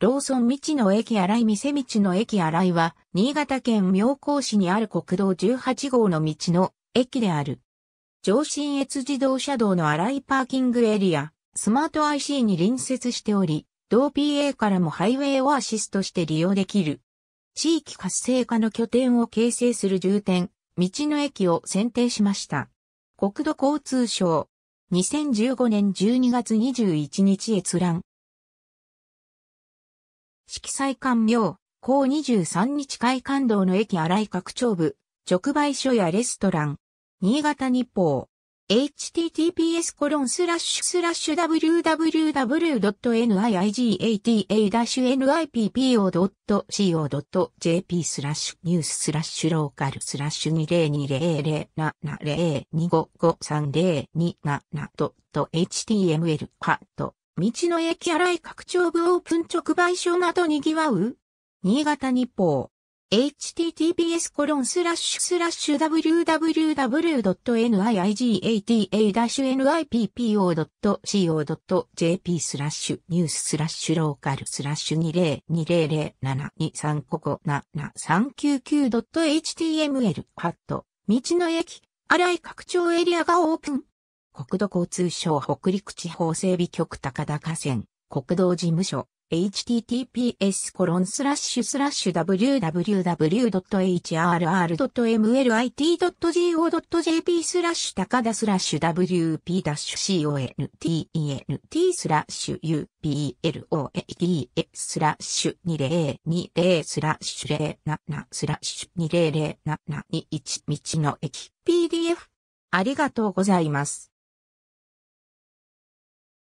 ローソン道の駅荒井店道の駅荒井は、新潟県妙高市にある国道18号の道の駅である。上信越自動車道の荒井パーキングエリア、スマート IC に隣接しており、同 PA からもハイウェイオアシスとして利用できる。地域活性化の拠点を形成する重点、道の駅を選定しました。国土交通省。2015年12月21日閲覧。色彩官名、高23日海館道の駅荒井拡張部、直売所やレストラン、新潟日報、https コロンスラッシュスラッシュ www.niigata-nippo.co.jp スラッシュニューススラッシュローカルスラッシュ 202007025530277.html ハット道の駅荒井拡張部オープン直売所など賑わう新潟日報。https コロンスラッシュスラッシュ www.niigata-nippo.co.jp スラッシュニューススラッシュローカルスラッシュ2 0 2 0 7 2 3 5 5 7 3 9 9 h t m l ハット道の駅荒井拡張エリアがオープン国土交通省北陸地方整備局高田河川、国道事務所、https コロンスラッシュスラッシュ www.hrr.mlit.go.jp スラッシュ高田スラッシュ wp-con-tent スラッシュ uploads スラッシュ2020スラッシュ07スラッシュ2007721道の駅 PDF ありがとうございます。